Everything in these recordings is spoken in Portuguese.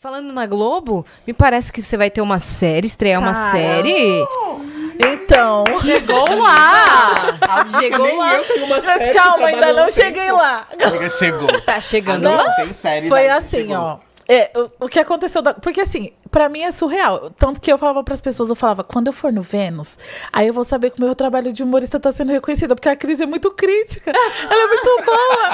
Falando na Globo, me parece que você vai ter uma série, estrear Caramba. uma série. Então. Chegou lá! Chegou Nem lá. Eu tenho uma Mas série calma, ainda não cheguei lá. Chegou. Tá chegando não, lá? Tem série Foi assim, chegou. ó. É, o, o, que aconteceu. Da, porque assim, para mim é surreal. Tanto que eu falava para as pessoas, eu falava, quando eu for no Vênus, aí eu vou saber que o meu trabalho de humorista tá sendo reconhecido, porque a crise é muito crítica. Ela é muito boa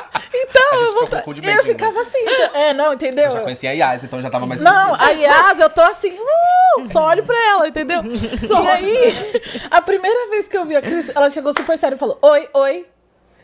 o de bacon. Eu ficava assim, então. é, não, entendeu? Eu já conhecia a Yas, então já tava mais... Não, a Yas, eu tô assim, uh, só olho pra ela, entendeu? Só e aí, a primeira vez que eu vi a Cris, ela chegou super séria e falou, oi, oi.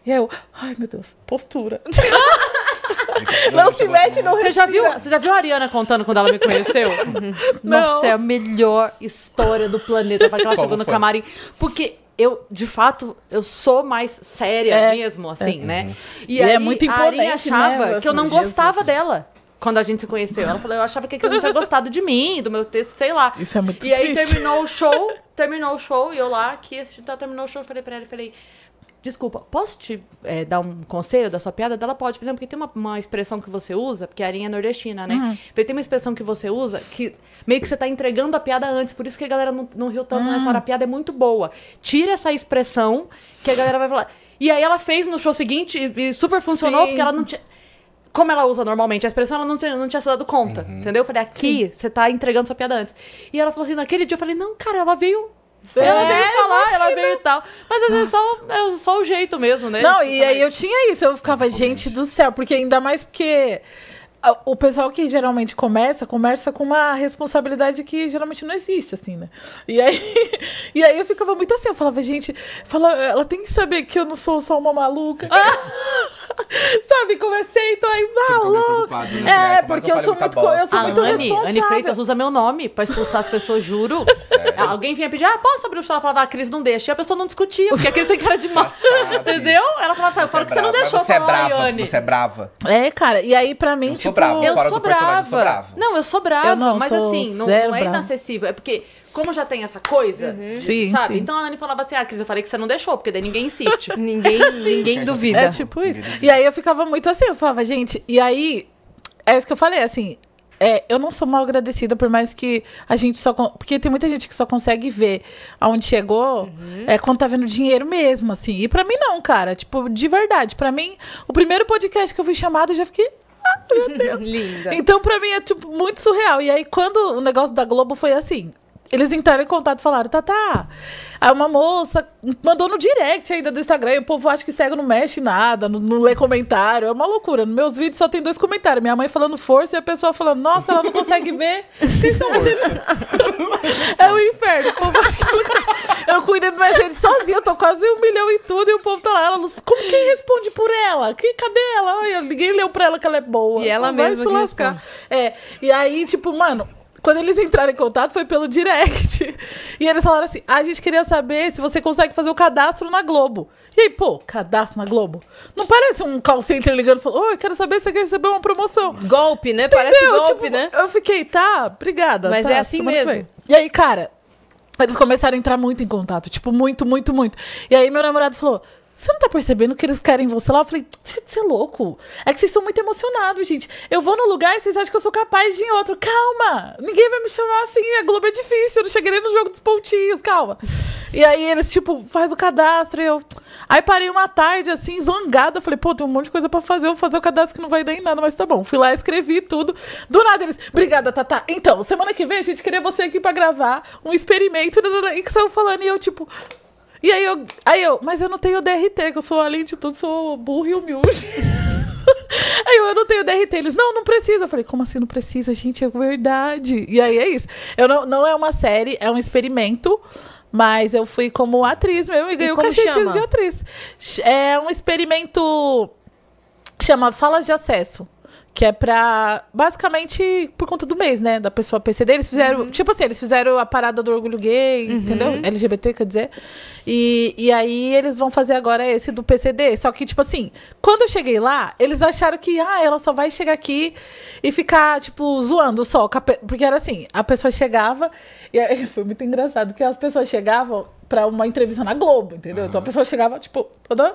E eu, ai meu Deus, postura. Não se mexe, assim, não você já viu Você já viu a Ariana contando quando ela me conheceu? Uhum. Não. Nossa, é a melhor história do planeta. Foi que ela Como chegou no camarim. Porque eu, de fato, eu sou mais séria é, mesmo, é. assim, é. né? Uhum. E, e é aí, é muito importante, a Ari né, achava né? que eu não Jesus. gostava dela. Quando a gente se conheceu, ela falou, eu achava que a não tinha gostado de mim, do meu texto, sei lá. Isso é muito E triste. aí terminou o show, terminou o show, e eu lá aqui assistindo, tá, terminou o show, falei pra ela, falei, Desculpa, posso te é, dar um conselho da sua piada? Ela pode, por exemplo, porque tem uma, uma expressão que você usa, porque a Arinha é nordestina, né? Uhum. tem uma expressão que você usa que meio que você tá entregando a piada antes, por isso que a galera não, não riu tanto uhum. nessa hum. hora. A piada é muito boa. Tira essa expressão que a galera vai falar. E aí ela fez no show seguinte e, e super funcionou, porque ela não tinha como ela usa normalmente a expressão, ela não, tinha, não tinha se dado conta, uhum. entendeu? Eu falei, aqui, Sim. você tá entregando sua piada antes. E ela falou assim, naquele dia, eu falei, não, cara, ela veio ela é, veio é, falar, imagina. ela veio e tal. Mas às vezes é só, é só o jeito mesmo, né? Não, e aí eu tinha isso, eu ficava, gente do céu, porque ainda mais porque o pessoal que geralmente começa, começa com uma responsabilidade que geralmente não existe, assim, né? E aí, e aí eu ficava muito assim, eu falava, gente, fala, ela tem que saber que eu não sou só uma maluca. Ah! Sabe, comecei, tô aí, maluco. Né? É, é porque eu, eu sou muito, eu sou ah, muito Anne, responsável. Anne Freitas usa meu nome pra expulsar as pessoas, juro. Sério? Alguém vinha pedir, ah, posso abrir o chão? Ela falava, a ah, Cris não deixa. E a pessoa não discutia, porque a Cris tem cara de má. Entendeu? Ela falava, eu falo é que brava, você não deixou você é brava, Anne. Você é brava. É, cara, e aí pra mim, eu tipo... Sou brava, eu, sou brava. eu sou brava. Não, eu sou brava, eu não, mas assim, não, não é inacessível. É porque como já tem essa coisa, uhum. sim, sabe? Sim. Então a Anne falava assim, ah, Cris, eu falei que você não deixou, porque daí ninguém insiste. ninguém, ninguém é duvida. É tipo isso. E aí eu ficava muito assim, eu falava, gente, e aí, é isso que eu falei, assim, é, eu não sou mal agradecida, por mais que a gente só. Porque tem muita gente que só consegue ver aonde chegou uhum. é, quando tá vendo dinheiro mesmo, assim. E pra mim, não, cara. Tipo, de verdade. Pra mim, o primeiro podcast que eu fui chamada, eu já fiquei. Ah, meu Deus. Linda. Então, pra mim, é tipo, muito surreal. E aí, quando o negócio da Globo foi assim, eles entraram em contato e falaram, Tatá, tá. aí uma moça mandou no direct ainda do Instagram, o povo acha que cego não mexe nada, não, não lê comentário, é uma loucura. Nos meus vídeos só tem dois comentários, minha mãe falando força e a pessoa falando, nossa, ela não consegue ver. Vocês estão É o inferno, o povo acha que eu, cuido de minhas redes sozinha, eu tô quase um milhão em tudo, e o povo tá lá, ela, como quem responde por ela? Que, cadê ela? ninguém leu pra ela que ela é boa. E ela mesma que É, e aí, tipo, mano, quando eles entraram em contato, foi pelo direct. E eles falaram assim: ah, a gente queria saber se você consegue fazer o cadastro na Globo. E aí, pô, cadastro na Globo? Não parece um call center ligando e falando: oh, eu quero saber se você quer receber uma promoção. Golpe, né? Entendeu? Parece golpe, tipo, né? Eu fiquei, tá, obrigada. Mas tá, é assim mesmo. E aí, cara, eles começaram a entrar muito em contato, tipo, muito, muito, muito. E aí meu namorado falou: você não tá percebendo que eles querem você lá? Eu falei, deixa de ser louco. É que vocês são muito emocionados, gente. Eu vou no lugar e vocês acham que eu sou capaz de ir em outro. Calma! Ninguém vai me chamar assim. A Globo é difícil. Eu não cheguei no jogo dos pontinhos. Calma. E aí eles, tipo, faz o cadastro e eu. Aí parei uma tarde, assim, zangada. Falei, pô, tem um monte de coisa pra fazer. Eu vou fazer o cadastro que não vai dar em nada, mas tá bom. Fui lá, escrevi tudo. Do nada eles, obrigada, Tata. Então, semana que vem a gente queria você aqui pra gravar um experimento. E que saiu falando. E eu, tipo, e aí eu, aí eu, mas eu não tenho DRT, que eu sou, além de tudo, sou burro e humilde. Aí eu, eu não tenho DRT. Eles, não, não precisa. Eu falei, como assim não precisa, gente? É verdade. E aí é isso. Eu não, não é uma série, é um experimento. Mas eu fui como atriz mesmo e ganhei o cachê de atriz. É um experimento. Chama Falas de Acesso. Que é pra. Basicamente por conta do mês, né? Da pessoa PCD. Eles fizeram. Uhum. Tipo assim, eles fizeram a parada do orgulho gay, uhum. entendeu? LGBT, quer dizer. E, e aí eles vão fazer agora esse do PCD. Só que, tipo assim, quando eu cheguei lá, eles acharam que, ah, ela só vai chegar aqui e ficar, tipo, zoando só. Porque era assim, a pessoa chegava. E aí, foi muito engraçado que as pessoas chegavam pra uma entrevista na Globo, entendeu? Uhum. Então a pessoa chegava, tipo, toda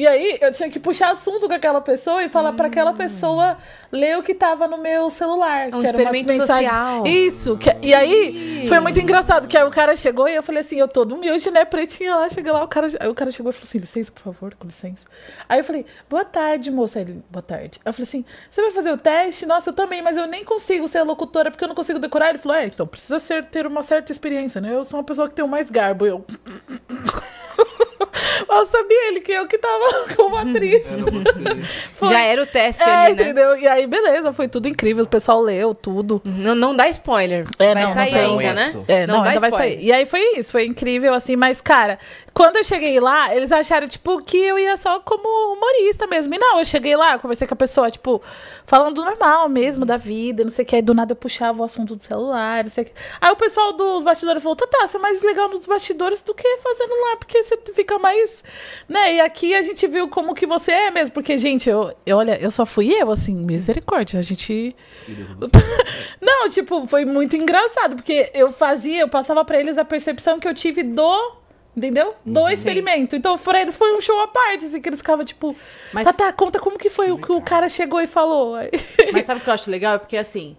e aí eu tinha que puxar assunto com aquela pessoa e falar hum. para aquela pessoa ler o que tava no meu celular. um que era experimento mensagem... social. Isso. Que... E aí foi muito engraçado, que aí o cara chegou e eu falei assim, eu todo humilde, né, pretinha lá, cheguei lá, o cara, o cara chegou e falou assim, licença, por favor, com licença. Aí eu falei, boa tarde, moça. Aí ele, boa tarde. Aí eu falei assim, você vai fazer o teste? Nossa, eu também, mas eu nem consigo ser locutora, porque eu não consigo decorar. Ele falou, é, então precisa ser, ter uma certa experiência, né? Eu sou uma pessoa que tem o mais garbo, eu... Mas sabia ele que eu que tava como atriz. Era foi... Já era o teste é, ali, né? entendeu? E aí, beleza, foi tudo incrível, o pessoal leu tudo. Não, não dá spoiler. É, vai não, sair não ainda, né? isso. né? É, não, não dá ainda spoiler. vai sair. E aí foi isso, foi incrível, assim, mas, cara, quando eu cheguei lá, eles acharam, tipo, que eu ia só como humorista mesmo. E não, eu cheguei lá, conversei com a pessoa, tipo, falando normal mesmo, da vida, não sei o que. Aí do nada eu puxava o assunto do celular, não sei o que. Aí o pessoal dos bastidores falou, tá, tá, você é mais legal nos bastidores do que fazendo lá, porque você fica mas, né? E aqui a gente viu como que você é mesmo, porque gente, eu, eu olha, eu só fui eu assim, misericórdia, a gente Não, tipo, foi muito engraçado, porque eu fazia, eu passava para eles a percepção que eu tive do Entendeu? Uhum. Do experimento. Então, pra eles foi um show à parte, assim, que eles ficavam tipo. Mas... Tá, tá, conta como que foi que o que o cara chegou e falou. Mas sabe o que eu acho legal? É porque, assim,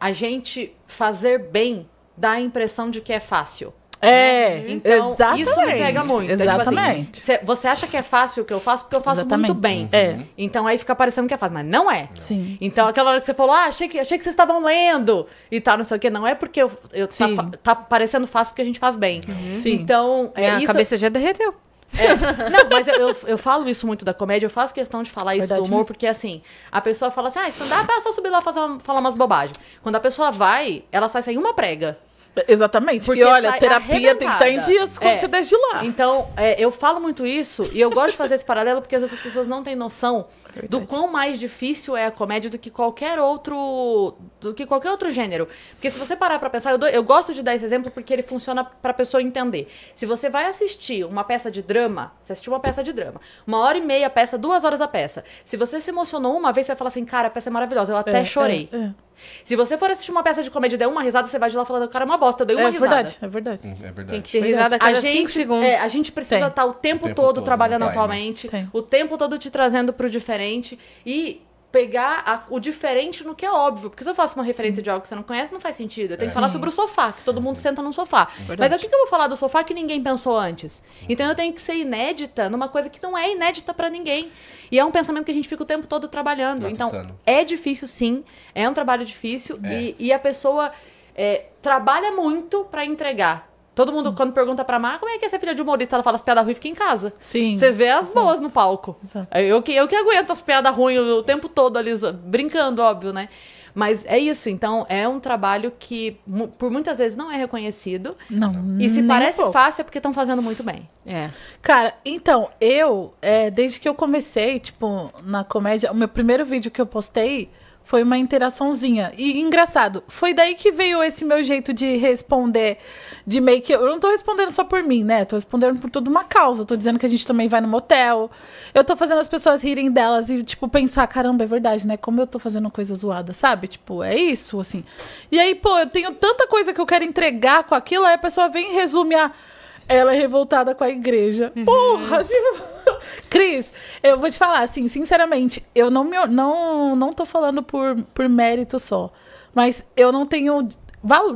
a gente fazer bem dá a impressão de que é fácil. É, né? então exatamente, isso me pega muito. Exatamente. tipo assim, você acha que é fácil o que eu faço porque eu faço exatamente. muito bem. Uhum. É. Então aí fica parecendo que é fácil, mas não é. Sim. Então aquela hora que você falou, ah, achei que, achei que vocês estavam lendo e tal, não sei o quê, não é porque eu, eu tá, tá, parecendo fácil porque a gente faz bem. Uhum. Sim. Então, é, Minha é isso... cabeça já derreteu. É. Não, mas eu, eu, eu, falo isso muito da comédia, eu faço questão de falar Verdade, isso do humor, porque assim, a pessoa fala assim, ah, stand-up é só subir lá e falar umas bobagens. Quando a pessoa vai, ela sai sem uma prega. Exatamente. Porque e olha, terapia tem que estar tá em dias quando é. você desce de lá. Então, é, eu falo muito isso e eu gosto de fazer esse paralelo porque às vezes as pessoas não têm noção é do quão mais difícil é a comédia do que qualquer outro do que qualquer outro gênero. Porque se você parar para pensar, eu, eu gosto de dar esse exemplo porque ele funciona para a pessoa entender. Se você vai assistir uma peça de drama, você assistiu uma peça de drama, uma hora e meia a peça, duas horas a peça. Se você se emocionou uma vez, você vai falar assim, cara, a peça é maravilhosa, eu até é, é, chorei. É. Se você for assistir uma peça de comédia e der uma risada, você vai de lá falando, cara, é uma bosta, eu dei uma é, risada. é verdade, hum, é verdade. Tem que ter risada a cada a gente, segundos. É, a gente precisa estar tá o tempo, o tempo todo, todo, trabalhando né? atualmente, tem. o tempo todo te trazendo pro diferente. E pegar a, o diferente no que é óbvio. Porque se eu faço uma referência Sim. de algo que você não conhece, não faz sentido. Eu tenho é. que falar sobre o sofá, que todo mundo é. senta num sofá. É Mas é o que, eu vou falar do sofá que ninguém pensou antes? Uhum. Então eu tenho que ser inédita numa coisa que não é inédita para ninguém. E é um pensamento que a gente fica o tempo todo trabalhando. Então, é difícil sim, é um trabalho difícil é. E, e, a pessoa é, trabalha muito para entregar. Todo mundo, Sim. quando pergunta pra Mar, como é que é ser filha de humorista? Ela fala, as piadas ruins fica em casa. Sim. Você vê as Exato. boas no palco. Exato. Eu, que, eu que aguento as piadas ruins o tempo todo ali, brincando, óbvio, né? Mas é isso, então é um trabalho que por muitas vezes não é reconhecido. Não. E se parece fácil é porque estão fazendo muito bem. É. Cara, então, eu, é, desde que eu comecei, tipo, na comédia, o meu primeiro vídeo que eu postei foi uma interaçãozinha. E engraçado, foi daí que veio esse meu jeito de responder, de meio que. Eu não tô respondendo só por mim, né? Tô respondendo por toda uma causa. tô dizendo que a gente também vai no motel. Eu tô fazendo as pessoas rirem delas e, tipo, pensar, caramba, é verdade, né? Como eu tô fazendo coisa zoada, sabe? Tipo, é isso, assim. E aí, pô, eu tenho tanta coisa que eu quero entregar com aquilo, aí a pessoa vem e resume a. Ela é revoltada com a igreja. Uhum. Porra, tipo. Cris, eu vou te falar, assim, sinceramente, eu não, me, não, não tô falando por, por mérito só. Mas eu não tenho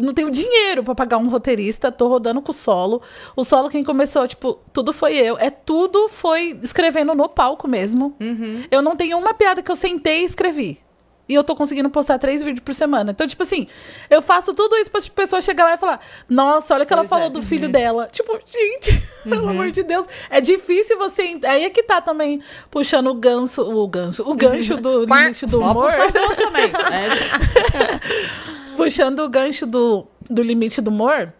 não tenho dinheiro para pagar um roteirista, tô rodando com o solo. O solo quem começou, tipo, tudo foi eu. É tudo foi escrevendo no palco mesmo. Uhum. Eu não tenho uma piada que eu sentei e escrevi. E eu tô conseguindo postar três vídeos por semana. Então, tipo assim, eu faço tudo isso pra pessoa chegar lá e falar: Nossa, olha o que ela é, falou do filho uhum. dela. Tipo, gente, uhum. pelo amor de Deus. É difícil você. Aí é que tá também puxando o ganso, o ganso, o gancho do limite do humor. também. É. puxando o gancho do, do limite do humor.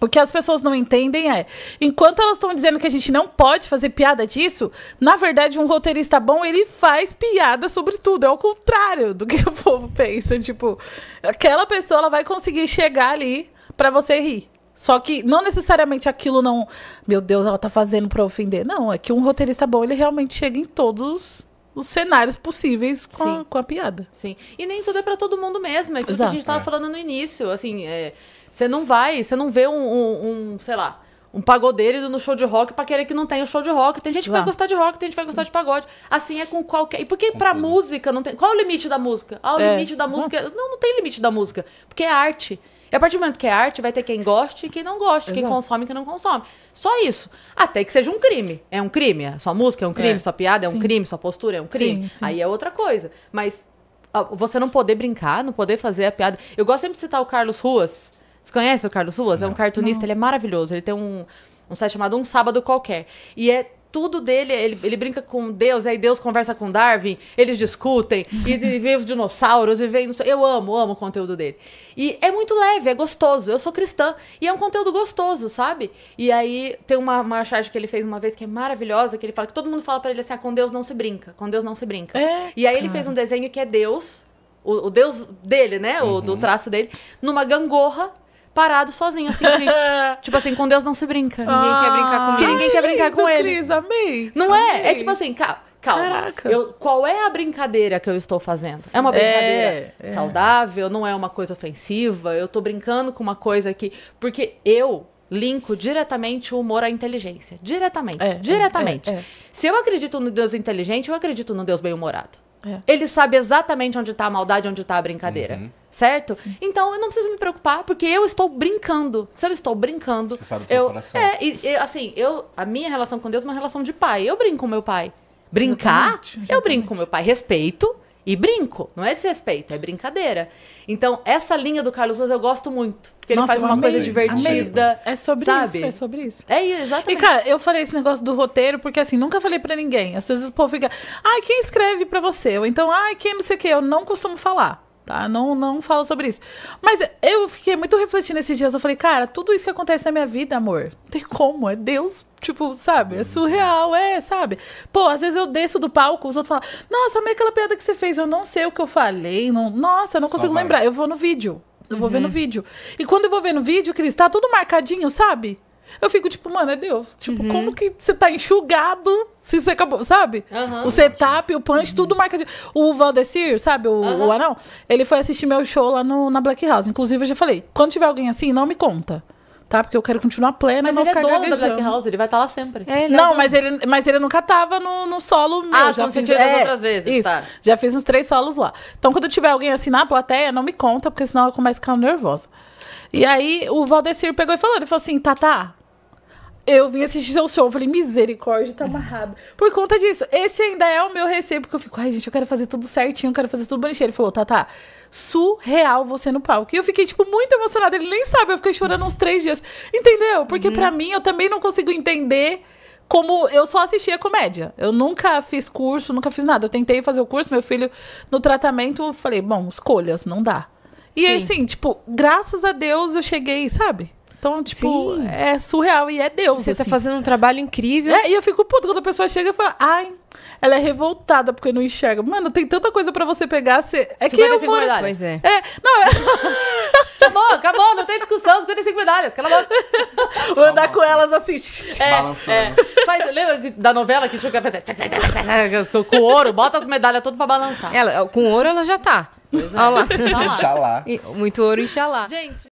O que as pessoas não entendem é, enquanto elas estão dizendo que a gente não pode fazer piada disso, na verdade um roteirista bom, ele faz piada sobre tudo, é o contrário do que o povo pensa, tipo, aquela pessoa ela vai conseguir chegar ali para você rir. Só que não necessariamente aquilo não, meu Deus, ela tá fazendo para ofender. Não, é que um roteirista bom, ele realmente chega em todos os cenários possíveis com, a, com a, piada. Sim. E nem tudo é para todo mundo mesmo, é aquilo que a gente tava é. falando no início, assim, é você não vai, você não vê um, um, um, sei lá, um pagodeiro no show de rock pra querer que não tenha show de rock. Tem gente que vai gostar de rock, tem gente que vai gostar de pagode. Assim é com qualquer. E por que pra música não tem. Qual é o limite da música? Ah, o É, limite da música. É, não, não tem limite da música. Porque é arte. E a partir do momento que é arte, vai ter quem goste e quem não goste, quem consome e quem não consome. Só isso. Até que seja um crime. É um crime. É sua música é um crime, É. sua piada é um crime, sua postura é um crime. Sim, sim. Aí é outra coisa. Mas você não poder brincar, não poder fazer a piada. Eu gosto sempre de citar o Carlos Ruas, você conhece o Carlos Ruas? Não. É um cartunista, Não. ele é maravilhoso. Ele tem um, um site chamado Um Sábado Qualquer. E é tudo dele, ele, ele brinca com Deus, aí Deus conversa com Darwin, eles discutem, e, vivem os dinossauros, e vê. Eu amo, amo o conteúdo dele. E é muito leve, é gostoso. Eu sou cristã e é um conteúdo gostoso, sabe? E aí tem uma, uma charge que ele fez uma vez que é maravilhosa, que ele fala que todo mundo fala para ele assim: ah, com Deus não se brinca, com Deus não se brinca. É, e aí ele fez um desenho que é Deus, o, o Deus dele, né? O do uhum. traço dele, numa gangorra parado sozinho, assim, gente. tipo assim, com Deus não se brinca. Ninguém ah, quer brincar ah, com ele. ninguém quer brincar com ele. Cris, amei. Não amei. é? É tipo assim, calma. Calma, eu, qual é a brincadeira que eu estou fazendo? É uma brincadeira é, é. saudável? É. Não é uma coisa ofensiva? Eu estou brincando com uma coisa que. Porque eu linko diretamente o humor à inteligência. Diretamente. É, é diretamente. É, se eu acredito no Deus inteligente, eu acredito no Deus bem-humorado. É. Ele sabe exatamente onde está a maldade, onde está a brincadeira. Uhum. Certo? Sim. Então eu não preciso me preocupar, porque eu estou brincando. Se eu estou brincando. Você sabe do eu, coração. É, e, e, assim, eu, a minha relação com Deus é uma relação de pai. Eu brinco com meu pai. Brincar, exatamente, exatamente. eu brinco com meu pai. Respeito, e brinco, não é desrespeito, é brincadeira. Então, essa linha do Carlos Souza eu gosto muito. Porque Nossa, ele faz uma amei, coisa divertida. É sobre sabe? isso, é sobre isso. É exatamente. E, cara, eu falei esse negócio do roteiro, porque assim, nunca falei para ninguém. Às vezes o povo fica, ai, ah, quem escreve para você? Ou então, ai, ah, quem não sei o quê, eu não costumo falar tá? Não, não fala sobre isso. Mas eu fiquei muito refletindo esses dias. Eu falei, cara, tudo isso que acontece na minha vida, amor, não tem como. É Deus, tipo, sabe? É surreal, é, sabe? Pô, às vezes eu desço do palco, os outros falam, nossa, amei aquela piada que você fez. Eu não sei o que eu falei. Não... Nossa, eu não consigo lembrar. Eu vou no vídeo. Eu uhum. vou ver no uhum. vídeo. E quando eu vou ver no vídeo, Cris, tá tudo marcadinho, sabe? Eu fico tipo, mano, é Deus. Tipo, uhum. como que você tá enxugado se você acabou, sabe? Uhum. O setup, o punch, uhum. tudo marca de... O Valdecir, sabe? O, uhum. o, anão, ele foi assistir meu show lá no, na Black House. Inclusive, eu já falei, quando tiver alguém assim, não me conta. Tá? Porque eu quero continuar plena mas e não é ficar é dono gaguejando. Black House, ele vai estar tá lá sempre. É, é não, é mas, ele, mas ele nunca tava no, no solo meu. Ah, já fiz é, outras vezes. Isso, tá. já fiz uns três solos lá. Então, quando tiver alguém assim na plateia, não me conta, porque senão eu começo a ficar nervosa. E aí, o Valdecir pegou e falou, ele falou assim, tá eu vim assistir seu show. Eu falei, misericórdia, tá amarrado. Por conta disso, esse ainda é o meu receio, porque eu fico, ai, gente, eu quero fazer tudo certinho, eu quero fazer tudo bonitinho. Ele falou, tá, tá. Surreal você no palco. E eu fiquei, tipo, muito emocionada. Ele nem sabe, eu fiquei chorando uns três dias. Entendeu? Porque uhum. para mim, eu também não consigo entender como eu só assistia comédia. Eu nunca fiz curso, nunca fiz nada. Eu tentei fazer o curso, meu filho no tratamento, eu falei, bom, escolhas, não dá. E Sim. assim, tipo, graças a Deus eu cheguei, sabe? Então, tipo, Sim. é surreal e é Deus. Você tá assim. tá fazendo um trabalho incrível. É, e eu fico puto quando a pessoa chega e fala, ai, ela é revoltada porque não enxerga. Mano, tem tanta coisa pra você pegar. você. É que é eu moro... medalhas. Pois é. é. Não, é... acabou, acabou, não tem discussão, 55 medalhas, cala a boca. Vou andar com elas assim. É, Balançando. É. Faz, lembra da novela que tinha com ouro, bota as medalhas todas pra balançar. Ela, com ouro ela já tá. É. Olha lá. Inxalá. Muito ouro, inxalá. Gente...